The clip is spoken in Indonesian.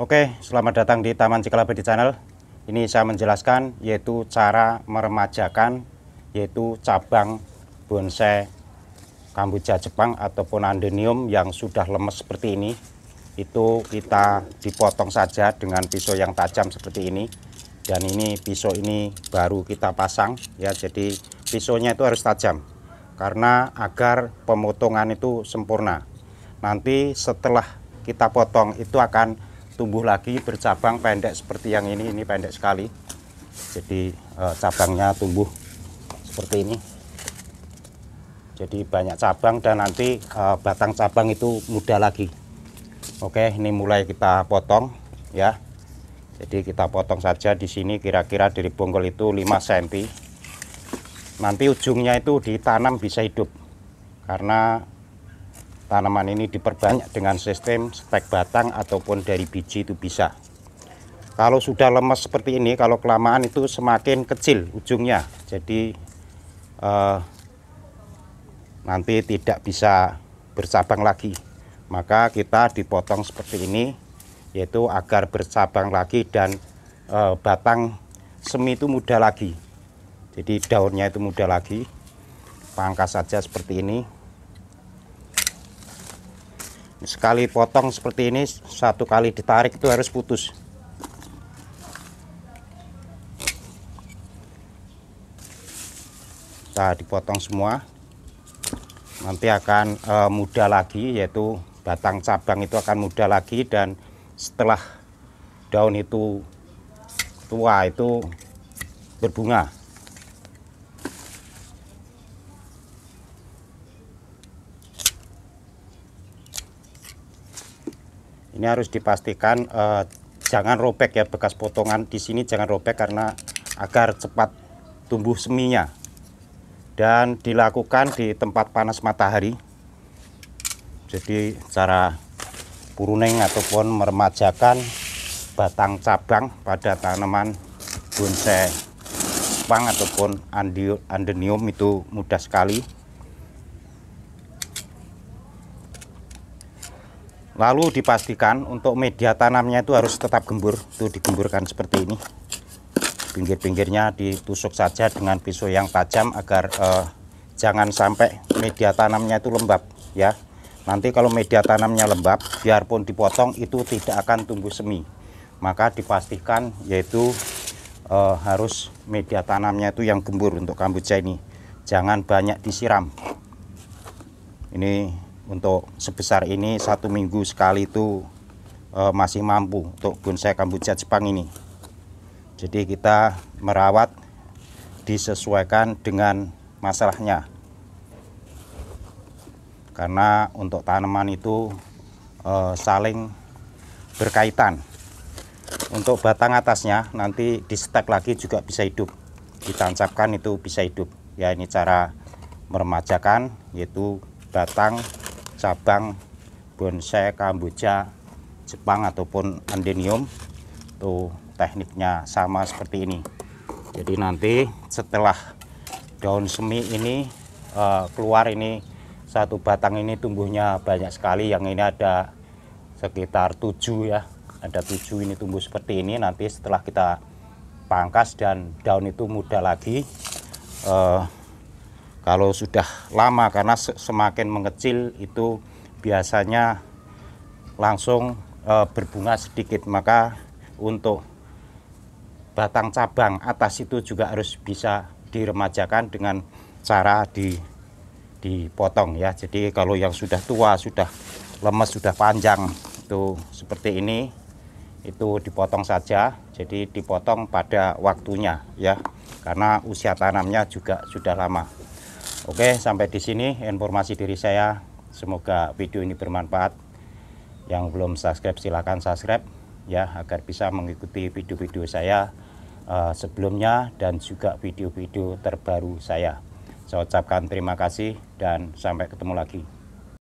Oke, selamat datang di Taman di Channel. Ini saya menjelaskan yaitu cara meremajakan yaitu cabang bonsai kamboja Jepang ataupun andenium yang sudah lemes seperti ini. Itu kita dipotong saja dengan pisau yang tajam seperti ini. Dan ini pisau ini baru kita pasang ya. Jadi pisaunya itu harus tajam karena agar pemotongan itu sempurna. Nanti setelah kita potong itu akan tumbuh lagi bercabang pendek seperti yang ini ini pendek sekali jadi eh, cabangnya tumbuh seperti ini jadi banyak cabang dan nanti eh, batang cabang itu muda lagi oke ini mulai kita potong ya jadi kita potong saja di sini kira-kira dari bonggol itu 5 cm nanti ujungnya itu ditanam bisa hidup karena tanaman ini diperbanyak dengan sistem stek batang ataupun dari biji itu bisa kalau sudah lemes seperti ini kalau kelamaan itu semakin kecil ujungnya jadi eh, nanti tidak bisa bercabang lagi maka kita dipotong seperti ini yaitu agar bercabang lagi dan eh, batang semi itu mudah lagi jadi daunnya itu mudah lagi pangkas saja seperti ini sekali potong seperti ini satu kali ditarik itu harus putus nah dipotong semua nanti akan e, mudah lagi yaitu batang cabang itu akan mudah lagi dan setelah daun itu tua itu berbunga ini harus dipastikan eh, jangan robek ya bekas potongan di sini jangan robek karena agar cepat tumbuh seminya dan dilakukan di tempat panas matahari jadi cara puruning ataupun meremajakan batang cabang pada tanaman bonsai pang ataupun andenium itu mudah sekali lalu dipastikan untuk media tanamnya itu harus tetap gembur itu digemburkan seperti ini pinggir-pinggirnya ditusuk saja dengan pisau yang tajam agar eh, jangan sampai media tanamnya itu lembab ya nanti kalau media tanamnya lembab biarpun dipotong itu tidak akan tumbuh semi maka dipastikan yaitu eh, harus media tanamnya itu yang gembur untuk kambuja ini jangan banyak disiram ini untuk sebesar ini satu minggu sekali itu uh, masih mampu untuk bonsai kamboja Jepang ini jadi kita merawat disesuaikan dengan masalahnya karena untuk tanaman itu e, saling berkaitan untuk batang atasnya nanti di setek lagi juga bisa hidup ditancapkan itu bisa hidup ya ini cara meremajakan yaitu batang cabang bonsai kamboja Jepang ataupun andenium tuh tekniknya sama seperti ini jadi nanti setelah daun semi ini uh, keluar ini satu batang ini tumbuhnya banyak sekali yang ini ada sekitar tujuh ya ada tujuh ini tumbuh seperti ini nanti setelah kita pangkas dan daun itu muda lagi uh, kalau sudah lama karena semakin mengecil itu biasanya langsung e, berbunga sedikit maka untuk batang cabang atas itu juga harus bisa diremajakan dengan cara di dipotong ya. Jadi kalau yang sudah tua, sudah lemes, sudah panjang itu seperti ini itu dipotong saja. Jadi dipotong pada waktunya ya. Karena usia tanamnya juga sudah lama. Oke, sampai di sini informasi dari saya. Semoga video ini bermanfaat. Yang belum subscribe silahkan subscribe ya agar bisa mengikuti video-video saya uh, sebelumnya dan juga video-video terbaru saya. Saya ucapkan terima kasih dan sampai ketemu lagi.